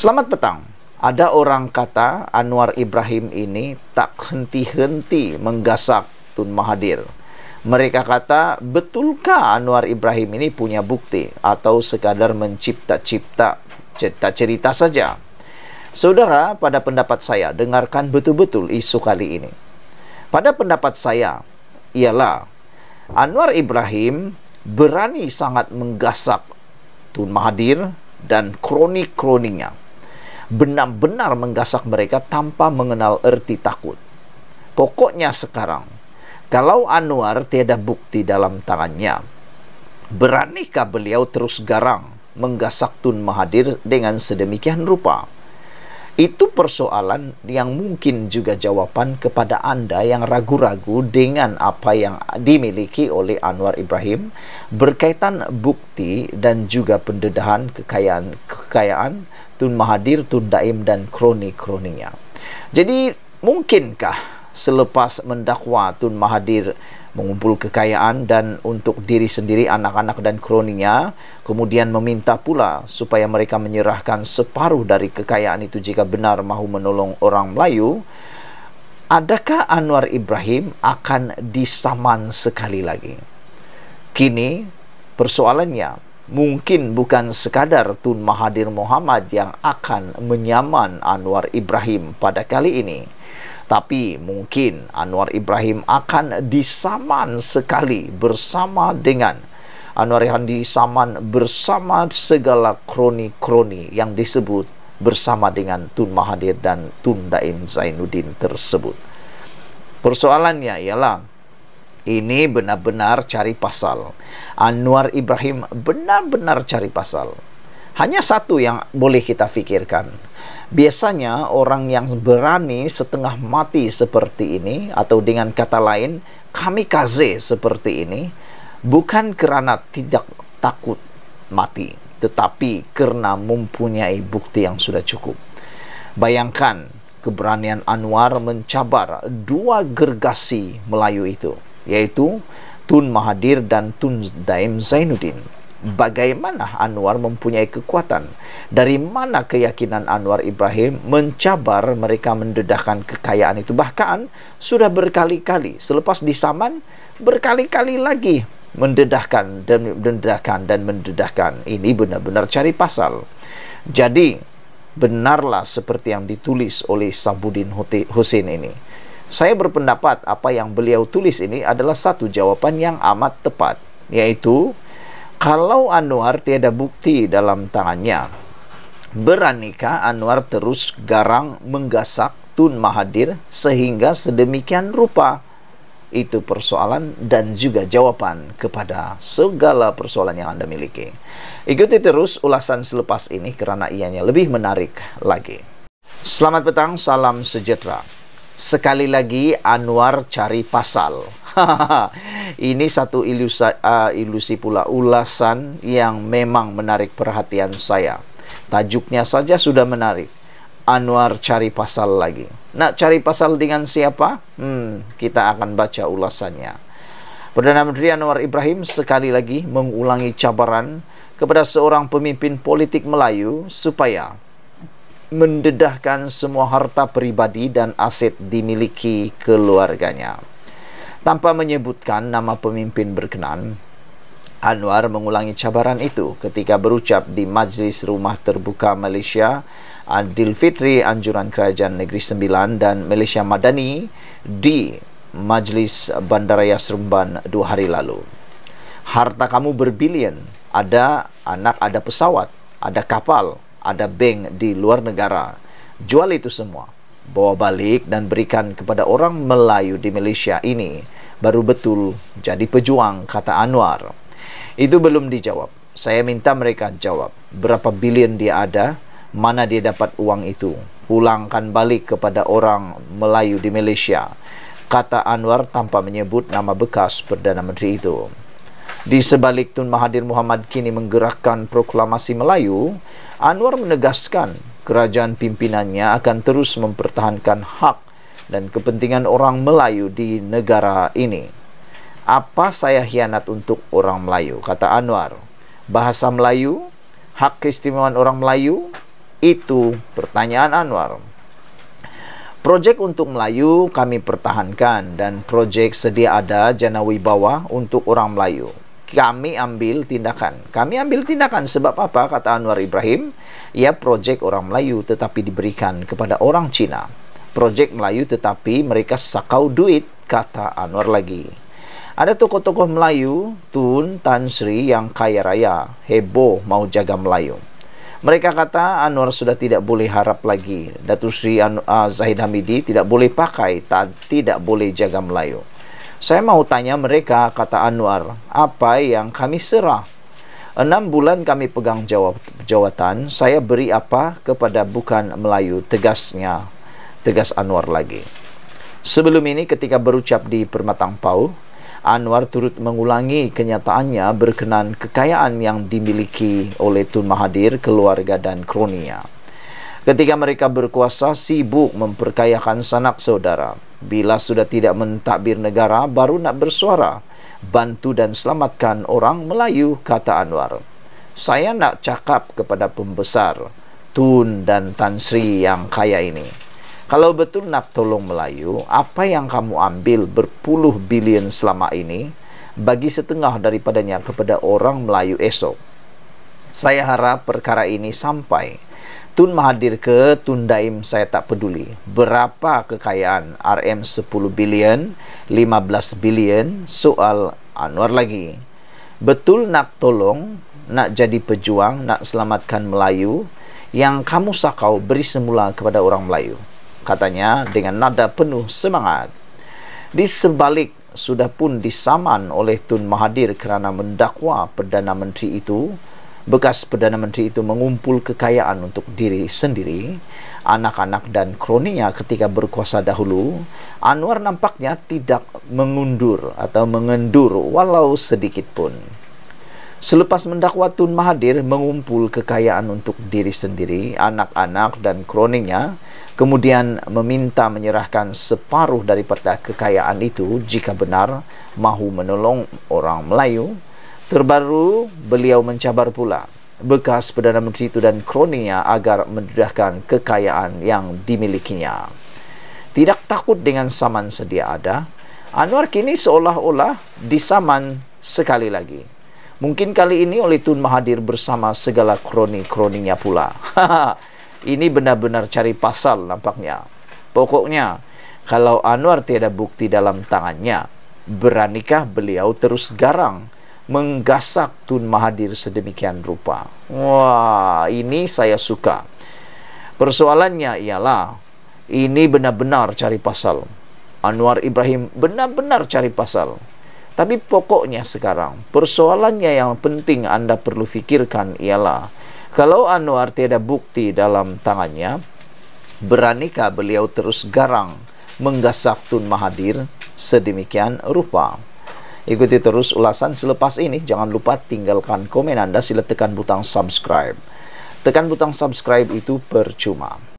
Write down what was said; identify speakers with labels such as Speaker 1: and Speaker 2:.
Speaker 1: Selamat petang. Ada orang kata Anwar Ibrahim ini tak henti-henti menggasak Tun Mahathir. Mereka kata, betulkah Anwar Ibrahim ini punya bukti atau sekadar mencipta-cipta cerita-cerita saja? Saudara, pada pendapat saya, dengarkan betul-betul isu kali ini. Pada pendapat saya, ialah Anwar Ibrahim berani sangat menggasak Tun Mahathir dan kroni-kroninya benar-benar menggasak mereka tanpa mengenal erti takut. Pokoknya sekarang, kalau Anwar tiada bukti dalam tangannya, beranikah beliau terus garang menggasak Tun Mahathir dengan sedemikian rupa? Itu persoalan yang mungkin juga jawaban kepada anda yang ragu-ragu dengan apa yang dimiliki oleh Anwar Ibrahim berkaitan bukti dan juga pendedahan kekayaan-kekayaan kekayaan, kekayaan kekayaan tun mahadir, tun daim dan kroni-kroninya. Jadi, mungkinkah selepas mendakwa tun mahadir mengumpul kekayaan dan untuk diri sendiri anak-anak dan kroninya kemudian meminta pula supaya mereka menyerahkan separuh dari kekayaan itu jika benar mahu menolong orang Melayu adakah Anwar Ibrahim akan disaman sekali lagi kini persoalannya mungkin bukan sekadar Tun Mahathir Mohamad yang akan menyaman Anwar Ibrahim pada kali ini tapi mungkin Anwar Ibrahim akan disaman sekali bersama dengan Anwar Ihan disaman bersama segala kroni-kroni yang disebut bersama dengan Tun Mahathir dan Tun Daim Zainuddin tersebut persoalannya ialah ini benar-benar cari pasal. Anwar Ibrahim benar-benar cari pasal. Hanya satu yang boleh kita fikirkan. Biasanya orang yang berani setengah mati seperti ini atau dengan kata lain kami kaze seperti ini bukan kerana tidak takut mati tetapi kerana mempunyai bukti yang sudah cukup. Bayangkan keberanian Anwar mencabar dua gergasi Melayu itu. Yaitu Tun Mahadir dan Tun Daim Zainuddin. Bagaimana Anwar mempunyai kekuatan? Dari mana keyakinan Anwar Ibrahim mencabar mereka mendedahkan kekayaan itu? Bahkan sudah berkali-kali selepas disaman berkali-kali lagi mendedahkan dan mendedahkan dan mendedahkan. Ini benar-benar cari pasal. Jadi benarlah seperti yang ditulis oleh Sabudin Husin ini. Saya berpendapat apa yang beliau tulis ini adalah satu jawaban yang amat tepat, yaitu kalau Anwar tiada bukti dalam tangannya, beranikah Anwar terus garang menggasak Tun Mahathir sehingga sedemikian rupa itu persoalan dan juga jawaban kepada segala persoalan yang Anda miliki. Ikuti terus ulasan selepas ini kerana ianya lebih menarik lagi. Selamat petang, salam sejahtera sekali lagi Anwar cari pasal. Ini satu ilusi, uh, ilusi pula ulasan yang memang menarik perhatian saya. Tajuknya saja sudah menarik. Anwar cari pasal lagi. Nak cari pasal dengan siapa? Hmm, kita akan baca ulasannya. Perdana Menteri Anwar Ibrahim sekali lagi mengulangi cabaran kepada seorang pemimpin politik Melayu supaya mendedahkan semua harta pribadi dan aset dimiliki keluarganya. Tanpa menyebutkan nama pemimpin berkenan, Anwar mengulangi cabaran itu ketika berucap di Majlis Rumah Terbuka Malaysia Adil Fitri Anjuran Kerajaan Negeri Sembilan dan Malaysia Madani di Majlis Bandaraya Seremban dua hari lalu. Harta kamu berbilion, ada anak, ada pesawat, ada kapal, ada bank di luar negara. Jual itu semua. Bawa balik dan berikan kepada orang Melayu di Malaysia ini. Baru betul jadi pejuang, kata Anwar. Itu belum dijawab. Saya minta mereka jawab. Berapa bilion dia ada? Mana dia dapat uang itu? Pulangkan balik kepada orang Melayu di Malaysia. Kata Anwar tanpa menyebut nama bekas Perdana Menteri itu. Di sebalik Tun Mahathir Muhammad kini menggerakkan proklamasi Melayu, Anwar menegaskan kerajaan pimpinannya akan terus mempertahankan hak dan kepentingan orang Melayu di negara ini. Apa saya hianat untuk orang Melayu? Kata Anwar. Bahasa Melayu, hak keistimewaan orang Melayu, itu pertanyaan Anwar. Projek untuk Melayu kami pertahankan dan projek sedia ada Janawi Bawah untuk orang Melayu kami ambil tindakan. Kami ambil tindakan sebab apa kata Anwar Ibrahim? Ya projek orang Melayu tetapi diberikan kepada orang Cina. Projek Melayu tetapi mereka sakau duit kata Anwar lagi. Ada tokoh-tokoh Melayu, Tun, Tan Sri yang kaya raya, heboh mau jaga Melayu. Mereka kata Anwar sudah tidak boleh harap lagi. Datuk Sri An- uh, ah, Zahid Hamidi tidak boleh pakai, tak, tidak boleh jaga Melayu. Saya mau tanya mereka, kata Anwar, apa yang kami serah? Enam bulan kami pegang jawatan, saya beri apa kepada bukan Melayu? Tegasnya, tegas Anwar lagi. Sebelum ini ketika berucap di Permatang Pau, Anwar turut mengulangi kenyataannya berkenan kekayaan yang dimiliki oleh Tun Mahathir, keluarga dan kronia Ketika mereka berkuasa sibuk memperkayakan sanak saudara, bila sudah tidak mentadbir negara, baru nak bersuara. Bantu dan selamatkan orang Melayu, kata Anwar. Saya nak cakap kepada pembesar, Tun dan Tan Sri yang kaya ini. Kalau betul nak tolong Melayu, apa yang kamu ambil berpuluh bilion selama ini, bagi setengah daripadanya kepada orang Melayu esok saya harap perkara ini sampai Tun Mahathir ke Tun Daim saya tak peduli berapa kekayaan RM10 bilion 15 bilion soal Anwar lagi betul nak tolong nak jadi pejuang nak selamatkan Melayu yang kamu sakau beri semula kepada orang Melayu katanya dengan nada penuh semangat di sebalik sudah pun disaman oleh Tun Mahathir kerana mendakwa Perdana Menteri itu bekas Perdana Menteri itu mengumpul kekayaan untuk diri sendiri, anak-anak dan kroninya ketika berkuasa dahulu, Anwar nampaknya tidak mengundur atau mengendur walau sedikit pun. Selepas mendakwa Tun Mahathir mengumpul kekayaan untuk diri sendiri, anak-anak dan kroninya, kemudian meminta menyerahkan separuh daripada kekayaan itu jika benar mahu menolong orang Melayu, Terbaru, beliau mencabar pula bekas Perdana Menteri itu dan kroninya agar mendedahkan kekayaan yang dimilikinya. Tidak takut dengan saman sedia ada, Anwar kini seolah-olah disaman sekali lagi. Mungkin kali ini oleh Tun Mahathir bersama segala kroni-kroninya pula. ini benar-benar cari pasal nampaknya. Pokoknya, kalau Anwar tiada bukti dalam tangannya, beranikah beliau terus garang? menggasak Tun Mahathir sedemikian rupa. Wah, ini saya suka. Persoalannya ialah ini benar-benar cari pasal. Anwar Ibrahim benar-benar cari pasal. Tapi pokoknya sekarang, persoalannya yang penting Anda perlu fikirkan ialah kalau Anwar tiada bukti dalam tangannya, beranikah beliau terus garang menggasak Tun Mahathir sedemikian rupa? Ikuti terus ulasan selepas ini. Jangan lupa tinggalkan komen Anda. Sila tekan butang subscribe. Tekan butang subscribe itu percuma.